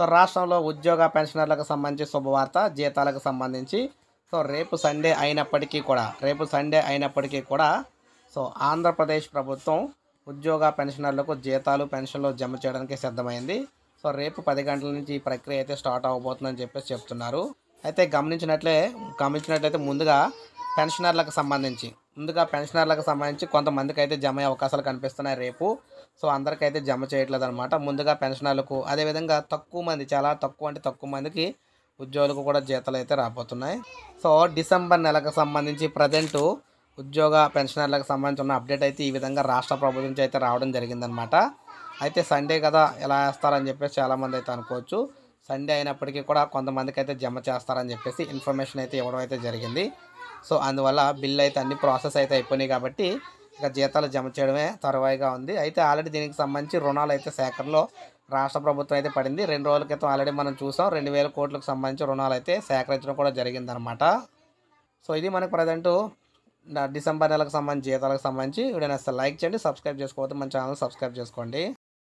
so రాష్ట్రంలో ఉద్యోగ పెన్షనర్లకు సంబంధించి శుభవార్త జీతాలకు సంబంధించి సో రేపు సండే అయినప్పటికీ కూడా రేపు సండే అయినప్పటికీ కూడా సో ఆంధ్రప్రదేశ్ ప్రభుత్వం ఉద్యోగ పెన్షనర్లకు జీతాలు పెన్షన్లు జమ చేయడానికి సిద్ధమైంది సో రేపు పది గంటల నుంచి ఈ ప్రక్రియ అయితే స్టార్ట్ అవ్వబోతుందని చెప్పేసి చెప్తున్నారు అయితే గమనించినట్లే గమనించినట్లయితే ముందుగా పెన్షనర్లకు సంబంధించి ముందుగా పెన్షనర్లకు సంబంధించి కొంతమందికి అయితే జమ అయ్యే అవకాశాలు కనిపిస్తున్నాయి రేపు సో అందరికైతే జమ చేయట్లేదు అనమాట ముందుగా పెన్షనర్లకు అదేవిధంగా తక్కువ మంది చాలా తక్కువ అంటే తక్కువ మందికి ఉద్యోగులకు కూడా జీతాలు అయితే రాబోతున్నాయి సో డిసెంబర్ నెలకు సంబంధించి ప్రజెంట్ ఉద్యోగ పెన్షనర్లకు సంబంధించి ఉన్న అప్డేట్ అయితే ఈ విధంగా రాష్ట్ర ప్రభుత్వం నుంచి అయితే రావడం జరిగిందనమాట అయితే సండే కదా ఎలా వేస్తారని చెప్పేసి చాలామంది అయితే అనుకోవచ్చు సండే అయినప్పటికీ కూడా కొంతమందికి అయితే జమ చేస్తారని చెప్పేసి ఇన్ఫర్మేషన్ అయితే ఇవ్వడం అయితే జరిగింది సో అందువల్ల బిల్ అయితే అన్ని ప్రాసెస్ అయితే అయిపోయినాయి కాబట్టి ఇక జీతాలు జమ చేయడమే తరువాయిగా ఉంది అయితే ఆల్రెడీ దీనికి సంబంధించి రుణాలు అయితే సేకరణలో రాష్ట్ర ప్రభుత్వం అయితే పడింది రెండు రోజుల క్రితం ఆల్రెడీ మనం చూసాం రెండు వేల కోట్లకు సంబంధించి రుణాలు అయితే సేకరించడం కూడా జరిగిందనమాట సో ఇది మనకు ప్రజెంట్ డిసెంబర్ నెలకు సంబంధించి జీతాలకు సంబంధించి ఇప్పుడు లైక్ చేయండి సబ్స్క్రైబ్ చేసుకోవద్దు మన ఛానల్ సబ్స్క్రైబ్ చేసుకోండి